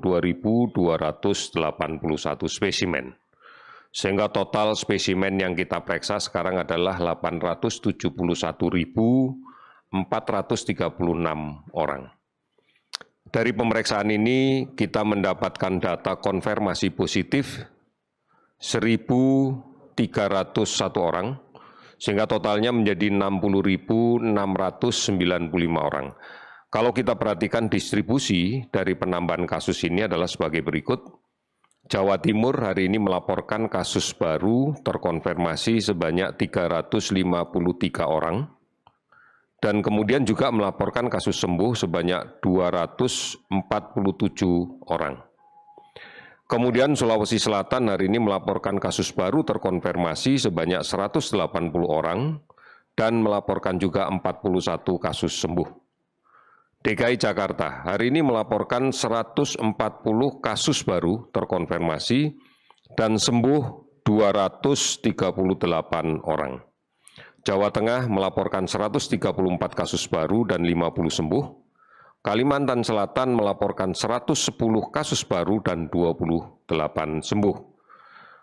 2281 spesimen. Sehingga total spesimen yang kita periksa sekarang adalah 871.436 orang. Dari pemeriksaan ini kita mendapatkan data konfirmasi positif 1.301 orang, sehingga totalnya menjadi 60.695 orang. Kalau kita perhatikan distribusi dari penambahan kasus ini adalah sebagai berikut. Jawa Timur hari ini melaporkan kasus baru terkonfirmasi sebanyak 353 orang dan kemudian juga melaporkan kasus sembuh sebanyak 247 orang. Kemudian Sulawesi Selatan hari ini melaporkan kasus baru terkonfirmasi sebanyak 180 orang dan melaporkan juga 41 kasus sembuh. DKI Jakarta hari ini melaporkan 140 kasus baru terkonfirmasi dan sembuh 238 orang. Jawa Tengah melaporkan 134 kasus baru dan 50 sembuh. Kalimantan Selatan melaporkan 110 kasus baru dan 28 sembuh.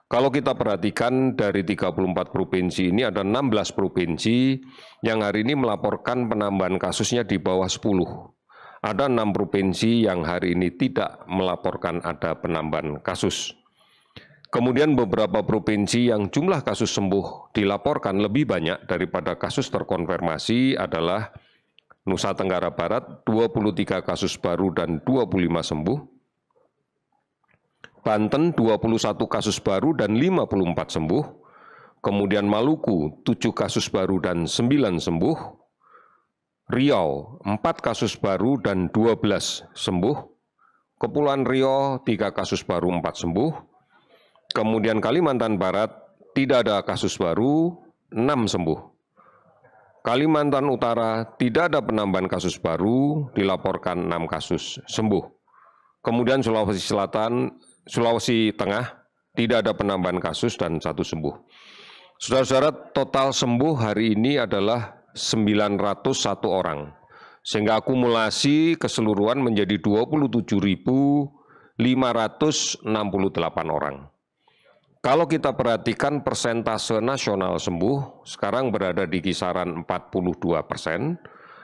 Kalau kita perhatikan dari 34 provinsi ini ada 16 provinsi yang hari ini melaporkan penambahan kasusnya di bawah 10. Ada enam provinsi yang hari ini tidak melaporkan ada penambahan kasus. Kemudian beberapa provinsi yang jumlah kasus sembuh dilaporkan lebih banyak daripada kasus terkonfirmasi adalah Nusa Tenggara Barat 23 kasus baru dan 25 sembuh, Banten 21 kasus baru dan 54 sembuh, kemudian Maluku 7 kasus baru dan 9 sembuh, Riau 4 kasus baru dan 12 sembuh, Kepulauan Riau 3 kasus baru 4 sembuh, kemudian Kalimantan Barat tidak ada kasus baru 6 sembuh. Kalimantan Utara tidak ada penambahan kasus baru, dilaporkan 6 kasus sembuh. Kemudian Sulawesi Selatan Sulawesi Tengah tidak ada penambahan kasus dan satu sembuh. Saudara-saudara, total sembuh hari ini adalah 901 orang. Sehingga akumulasi keseluruhan menjadi 27.568 orang. Kalau kita perhatikan persentase nasional sembuh sekarang berada di kisaran 42 persen,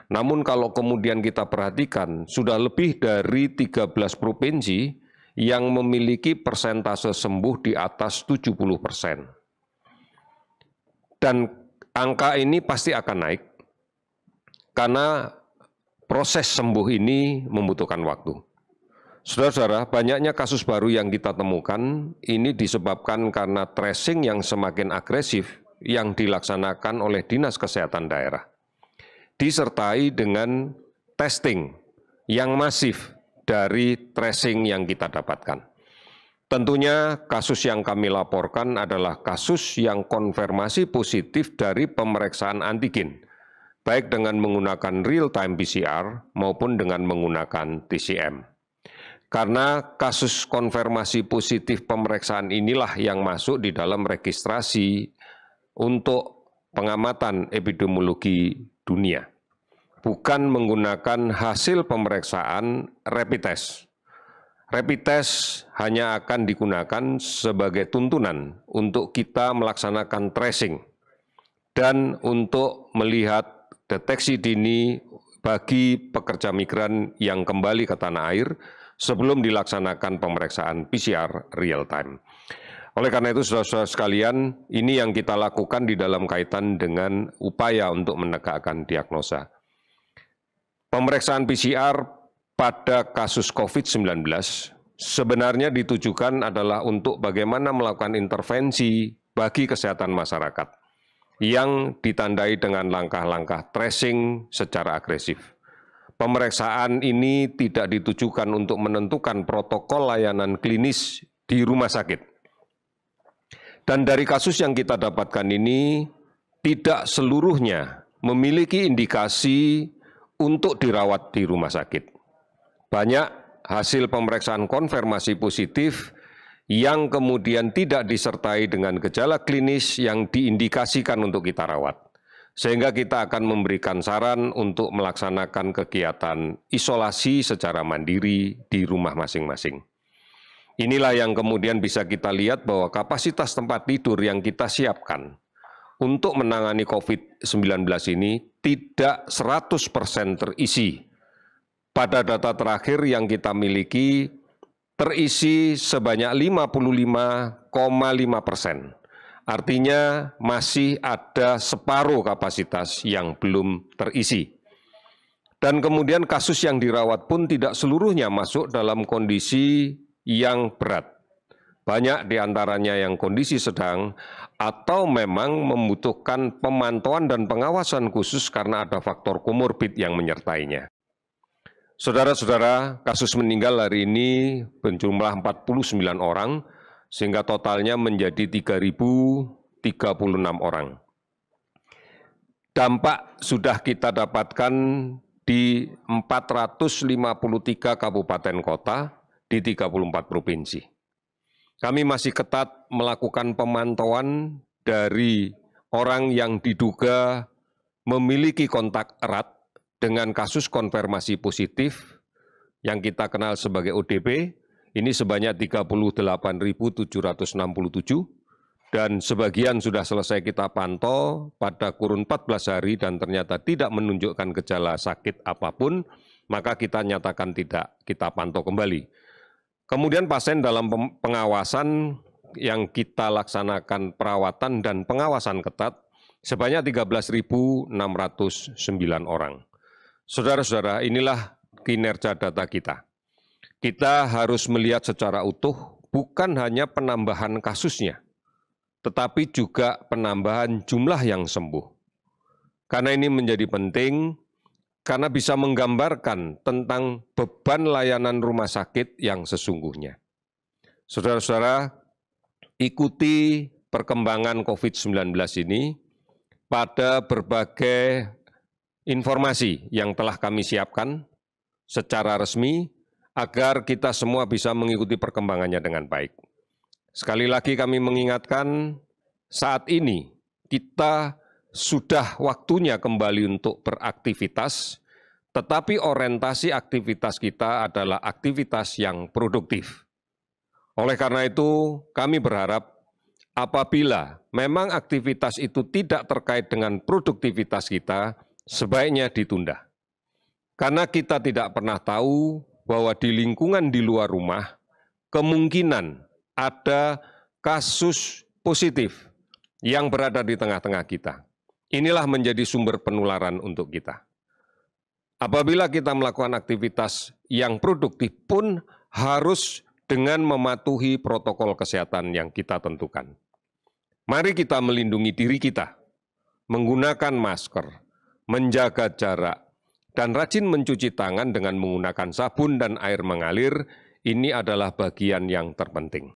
namun kalau kemudian kita perhatikan sudah lebih dari 13 provinsi yang memiliki persentase sembuh di atas 70 persen. Dan angka ini pasti akan naik karena proses sembuh ini membutuhkan waktu. Saudara-saudara, banyaknya kasus baru yang kita temukan ini disebabkan karena tracing yang semakin agresif yang dilaksanakan oleh Dinas Kesehatan Daerah. Disertai dengan testing yang masif dari tracing yang kita dapatkan. Tentunya kasus yang kami laporkan adalah kasus yang konfirmasi positif dari pemeriksaan antigen, baik dengan menggunakan real-time PCR maupun dengan menggunakan TCM. Karena kasus konfirmasi positif pemeriksaan inilah yang masuk di dalam registrasi untuk pengamatan epidemiologi dunia bukan menggunakan hasil pemeriksaan rapid test. Rapid test hanya akan digunakan sebagai tuntunan untuk kita melaksanakan tracing dan untuk melihat deteksi dini bagi pekerja migran yang kembali ke tanah air sebelum dilaksanakan pemeriksaan PCR real time. Oleh karena itu, saudara-saudara sekalian, ini yang kita lakukan di dalam kaitan dengan upaya untuk menegakkan diagnosa pemeriksaan PCR pada kasus COVID-19 sebenarnya ditujukan adalah untuk bagaimana melakukan intervensi bagi kesehatan masyarakat yang ditandai dengan langkah-langkah tracing secara agresif. Pemeriksaan ini tidak ditujukan untuk menentukan protokol layanan klinis di rumah sakit. Dan dari kasus yang kita dapatkan ini, tidak seluruhnya memiliki indikasi untuk dirawat di rumah sakit. Banyak hasil pemeriksaan konfirmasi positif yang kemudian tidak disertai dengan gejala klinis yang diindikasikan untuk kita rawat. Sehingga kita akan memberikan saran untuk melaksanakan kegiatan isolasi secara mandiri di rumah masing-masing. Inilah yang kemudian bisa kita lihat bahwa kapasitas tempat tidur yang kita siapkan untuk menangani COVID-19 ini tidak 100% persen terisi. Pada data terakhir yang kita miliki, terisi sebanyak 55,5 persen. Artinya masih ada separuh kapasitas yang belum terisi. Dan kemudian kasus yang dirawat pun tidak seluruhnya masuk dalam kondisi yang berat banyak di antaranya yang kondisi sedang atau memang membutuhkan pemantauan dan pengawasan khusus karena ada faktor komorbid yang menyertainya. Saudara-saudara, kasus meninggal hari ini berjumlah 49 orang, sehingga totalnya menjadi 3.036 orang. Dampak sudah kita dapatkan di 453 kabupaten kota di 34 provinsi kami masih ketat melakukan pemantauan dari orang yang diduga memiliki kontak erat dengan kasus konfirmasi positif yang kita kenal sebagai ODP, ini sebanyak 38.767 dan sebagian sudah selesai kita pantau pada kurun 14 hari dan ternyata tidak menunjukkan gejala sakit apapun, maka kita nyatakan tidak, kita pantau kembali. Kemudian pasien dalam pengawasan yang kita laksanakan perawatan dan pengawasan ketat sebanyak 13.609 orang. Saudara-saudara, inilah kinerja data kita. Kita harus melihat secara utuh bukan hanya penambahan kasusnya, tetapi juga penambahan jumlah yang sembuh. Karena ini menjadi penting karena bisa menggambarkan tentang beban layanan rumah sakit yang sesungguhnya. Saudara-saudara, ikuti perkembangan COVID-19 ini pada berbagai informasi yang telah kami siapkan secara resmi agar kita semua bisa mengikuti perkembangannya dengan baik. Sekali lagi kami mengingatkan saat ini kita sudah waktunya kembali untuk beraktivitas, tetapi orientasi aktivitas kita adalah aktivitas yang produktif. Oleh karena itu, kami berharap apabila memang aktivitas itu tidak terkait dengan produktivitas kita, sebaiknya ditunda. Karena kita tidak pernah tahu bahwa di lingkungan di luar rumah, kemungkinan ada kasus positif yang berada di tengah-tengah kita. Inilah menjadi sumber penularan untuk kita. Apabila kita melakukan aktivitas yang produktif pun harus dengan mematuhi protokol kesehatan yang kita tentukan. Mari kita melindungi diri kita, menggunakan masker, menjaga jarak, dan rajin mencuci tangan dengan menggunakan sabun dan air mengalir. Ini adalah bagian yang terpenting.